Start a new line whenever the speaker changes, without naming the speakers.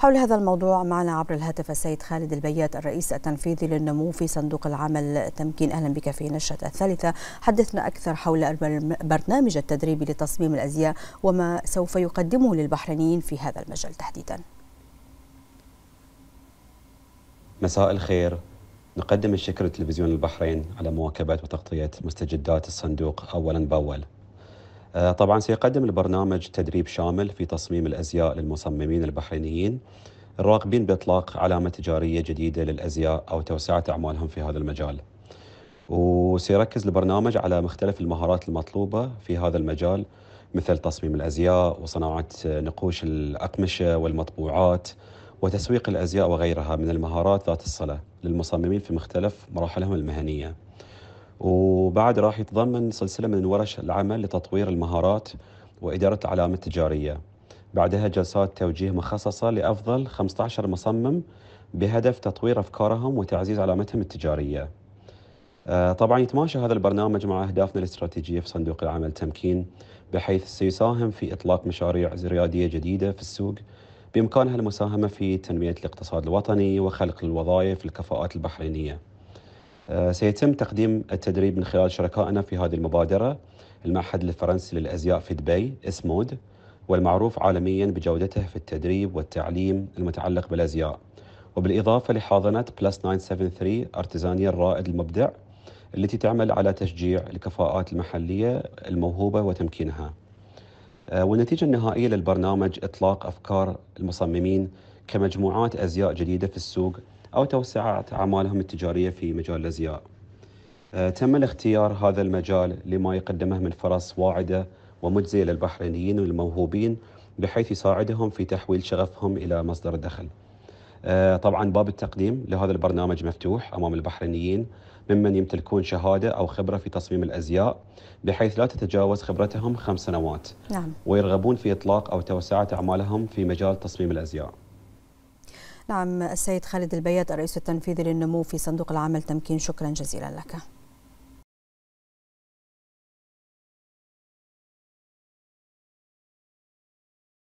حول هذا الموضوع معنا عبر الهاتف السيد خالد البيات الرئيس التنفيذي للنمو في صندوق العمل تمكين أهلا بك في نشرة الثالثة حدثنا أكثر حول البرنامج التدريبي لتصميم الأزياء وما سوف يقدمه للبحرينيين في هذا المجال تحديدا
مساء الخير نقدم الشكر لتلفزيون البحرين على مواكبة وتغطية مستجدات الصندوق أولا بأول آه، طبعا سيقدم البرنامج تدريب شامل في تصميم الازياء للمصممين البحرينيين الراغبين باطلاق علامه تجاريه جديده للازياء او توسعه اعمالهم في هذا المجال. وسيركز البرنامج على مختلف المهارات المطلوبه في هذا المجال مثل تصميم الازياء وصناعه نقوش الاقمشه والمطبوعات وتسويق الازياء وغيرها من المهارات ذات الصله للمصممين في مختلف مراحلهم المهنيه. وبعد راح يتضمن سلسلة من ورش العمل لتطوير المهارات وإدارة العلامة التجارية بعدها جلسات توجيه مخصصة لأفضل 15 مصمم بهدف تطوير أفكارهم وتعزيز علامتهم التجارية آه، طبعا يتماشى هذا البرنامج مع أهدافنا الاستراتيجية في صندوق العمل تمكين بحيث سيساهم في إطلاق مشاريع ريادية جديدة في السوق بإمكانها المساهمة في تنمية الاقتصاد الوطني وخلق الوظائف الكفاءات البحرينية آه، سيتم تقديم التدريب من خلال شركائنا في هذه المبادرة المعهد الفرنسي للأزياء في دبي اسمود والمعروف عالميا بجودته في التدريب والتعليم المتعلق بالأزياء وبالإضافة لحاضنة بلس 973 أرتزانية الرائد المبدع التي تعمل على تشجيع الكفاءات المحلية الموهوبة وتمكينها آه، والنتيجة النهائية للبرنامج إطلاق أفكار المصممين كمجموعات أزياء جديدة في السوق أو توسعة أعمالهم التجارية في مجال الأزياء آه، تم الاختيار هذا المجال لما يقدمه من فرص واعدة ومجزية للبحرينيين والموهوبين بحيث يساعدهم في تحويل شغفهم إلى مصدر دخل آه، طبعا باب التقديم لهذا البرنامج مفتوح أمام البحرينيين ممن يمتلكون شهادة أو خبرة في تصميم الأزياء بحيث لا تتجاوز خبرتهم خمس سنوات نعم. ويرغبون في إطلاق أو توسعة أعمالهم في مجال تصميم الأزياء
نعم السيد خالد البيات الرئيس التنفيذي للنمو في صندوق العمل تمكين شكرا جزيلا لك